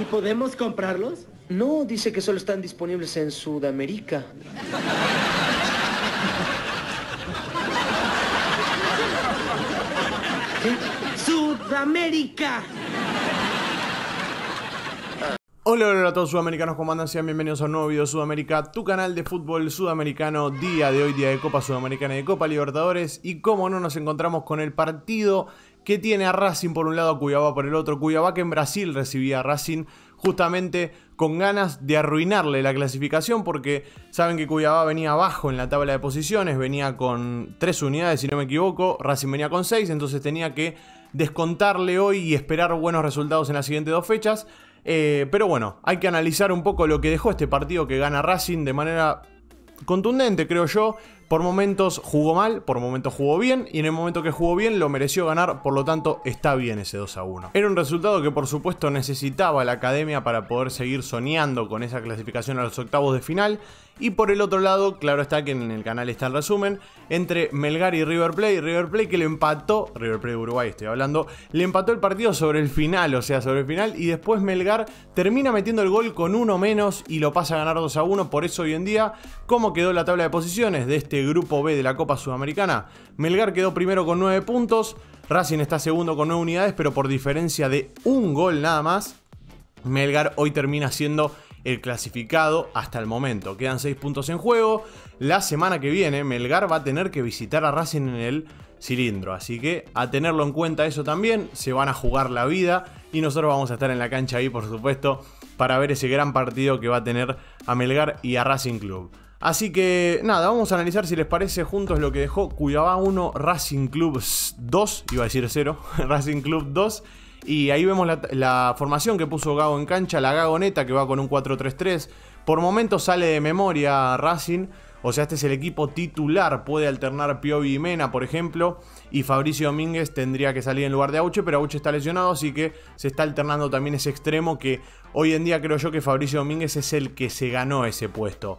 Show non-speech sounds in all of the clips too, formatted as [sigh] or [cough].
¿Y podemos comprarlos? No, dice que solo están disponibles en Sudamérica. ¡Sudamérica! Hola, hola a todos sudamericanos, ¿cómo andan? Sean bienvenidos a un nuevo video de Sudamérica, tu canal de fútbol sudamericano, día de hoy, día de Copa Sudamericana y de Copa Libertadores. Y como no, nos encontramos con el partido que tiene a Racing por un lado, a por el otro. Cuiabá que en Brasil recibía a Racing justamente con ganas de arruinarle la clasificación porque saben que Cuiabá venía abajo en la tabla de posiciones, venía con tres unidades si no me equivoco, Racing venía con seis, entonces tenía que descontarle hoy y esperar buenos resultados en las siguientes dos fechas. Eh, pero bueno, hay que analizar un poco lo que dejó este partido que gana Racing de manera contundente, creo yo. Por momentos jugó mal, por momentos jugó bien y en el momento que jugó bien lo mereció ganar, por lo tanto está bien ese 2 a 1. Era un resultado que por supuesto necesitaba la academia para poder seguir soñando con esa clasificación a los octavos de final y por el otro lado, claro está que en el canal está el resumen, entre Melgar y River Plate, River Plate que le empató, River Plate de Uruguay estoy hablando, le empató el partido sobre el final, o sea, sobre el final, y después Melgar termina metiendo el gol con uno menos y lo pasa a ganar 2 a 1, por eso hoy en día, ¿cómo quedó la tabla de posiciones de este grupo B de la Copa Sudamericana. Melgar quedó primero con 9 puntos, Racing está segundo con 9 unidades, pero por diferencia de un gol nada más, Melgar hoy termina siendo el clasificado hasta el momento. Quedan 6 puntos en juego. La semana que viene Melgar va a tener que visitar a Racing en el cilindro. Así que a tenerlo en cuenta eso también. Se van a jugar la vida y nosotros vamos a estar en la cancha ahí, por supuesto, para ver ese gran partido que va a tener a Melgar y a Racing Club. Así que nada, vamos a analizar si les parece juntos lo que dejó Cuyabá 1, Racing Club 2, iba a decir 0, [laughs] Racing Club 2. Y ahí vemos la, la, formación que puso Gago en cancha, la Gagoneta que va con un 4-3-3. Por momentos sale de memoria Racing, o sea, este es el equipo titular. Puede alternar Piovi y Mena, por ejemplo, y Fabricio Domínguez tendría que salir en lugar de Auche, pero Auche está lesionado, así que se está alternando también ese extremo que hoy en día creo yo que Fabricio Domínguez es el que se ganó ese puesto.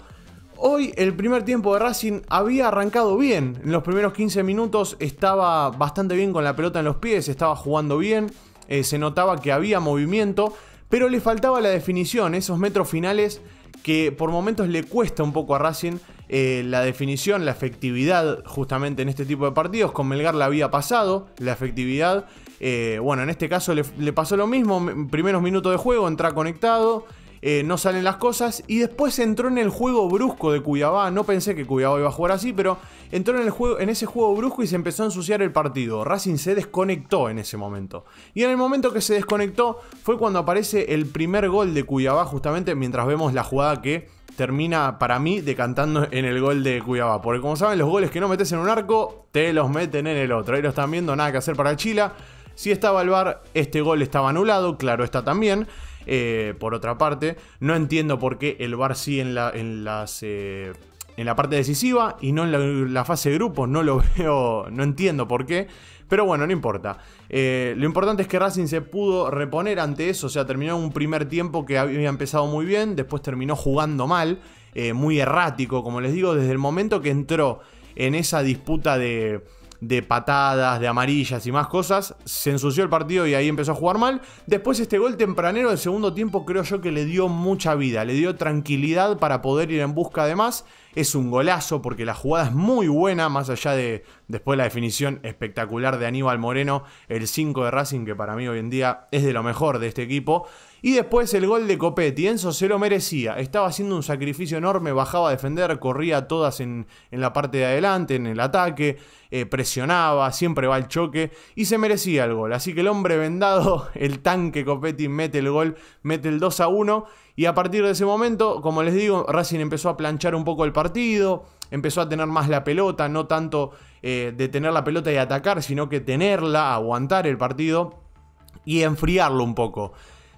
Hoy el primer tiempo de Racing había arrancado bien. En los primeros 15 minutos estaba bastante bien con la pelota en los pies, estaba jugando bien, eh, se notaba que había movimiento, pero le faltaba la definición, esos metros finales que por momentos le cuesta un poco a Racing eh, la definición, la efectividad justamente en este tipo de partidos. Con Melgar la había pasado, la efectividad. Eh, bueno, en este caso le, le pasó lo mismo, primeros minutos de juego, entra conectado. Eh, no salen las cosas y después entró en el juego brusco de Cuyabá, no pensé que Cuyabá iba a jugar así, pero entró en, el juego, en ese juego brusco y se empezó a ensuciar el partido. Racing se desconectó en ese momento. Y en el momento que se desconectó fue cuando aparece el primer gol de Cuyabá justamente mientras vemos la jugada que termina para mí decantando en el gol de Cuyabá. Porque como saben, los goles que no metes en un arco, te los meten en el otro. Ahí lo están viendo, nada que hacer para Chila. Si estaba el bar este gol estaba anulado, claro está también. Eh, por otra parte, no entiendo por qué el VAR sí en, la, en las... Eh, en la parte decisiva y no en la, fase de grupos, no lo [laughs] veo, no entiendo por qué, pero bueno, no importa. Eh, lo importante es que Racing se pudo reponer ante eso, o sea, terminó un primer tiempo que había empezado muy bien, después terminó jugando mal, muy errático, como les digo, desde el momento que entró en esa disputa de, de patadas, de amarillas y más cosas, se ensució el partido y ahí empezó a jugar mal. Después este gol tempranero del segundo tiempo creo yo que le dio mucha vida, le dio tranquilidad para poder ir en busca de más. Es un golazo porque la jugada es muy buena, más allá de después la definición espectacular de Aníbal Moreno, el 5 de Racing, que para mí hoy en día es de lo mejor de este equipo. Y después el gol de Copetti. Enzo se lo merecía. Estaba haciendo un sacrificio enorme, bajaba a defender, corría todas en, la parte de adelante, en el ataque, eh, presionaba, siempre va al choque y se merecía el gol. Así que el hombre vendado, [laughs] el tanque Copetti, mete el gol, mete el 2 a 1. Y a partir de ese momento, como les digo, Racing empezó a planchar un poco el partido, empezó a tener más la pelota, no tanto eh, de tener la pelota y atacar, sino que tenerla, aguantar el partido y enfriarlo un poco.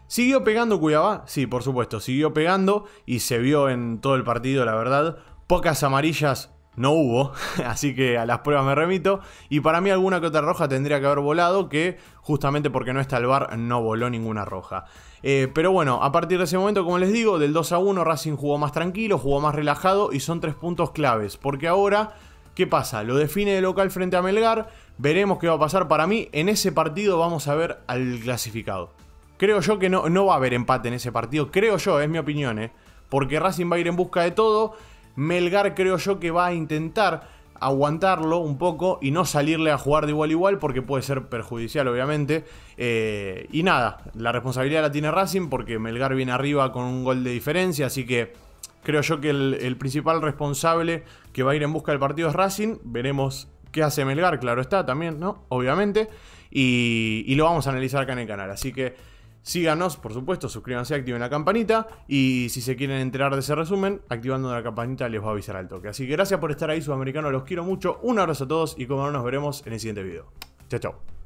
¿Siguió pegando Cuyaba Sí, por supuesto, siguió pegando y se vio en todo el partido, la verdad. Pocas amarillas no hubo, [laughs] así que a las pruebas me remito. Y para mí alguna que otra roja tendría que haber volado, que justamente porque no está el bar no voló ninguna roja. Eh, pero bueno, a partir de ese momento, como les digo, del 2 a 1 Racing jugó más tranquilo, jugó más relajado y son tres puntos claves, porque ahora... ¿Qué pasa? Lo define de local frente a Melgar. Veremos qué va a pasar. Para mí, en ese partido vamos a ver al clasificado. Creo yo que no, no va a haber empate en ese partido. Creo yo, es mi opinión, ¿eh? Porque Racing va a ir en busca de todo. Melgar creo yo que va a intentar aguantarlo un poco y no salirle a jugar de igual a igual porque puede ser perjudicial obviamente. Eh, y nada, la responsabilidad la tiene Racing porque Melgar viene arriba con un gol de diferencia, así que creo yo que el, principal responsable que va a ir en busca del partido es Racing. Veremos qué hace Melgar, claro está, también, ¿no? Obviamente. y lo vamos a analizar acá en el canal, así que... Síganos, por supuesto, suscríbanse, activen la campanita y si se quieren enterar de ese resumen, activando la campanita les va a avisar al toque. Así que gracias por estar ahí, sudamericanos, los quiero mucho, un abrazo a todos y como no nos veremos en el siguiente video. Chao, chao.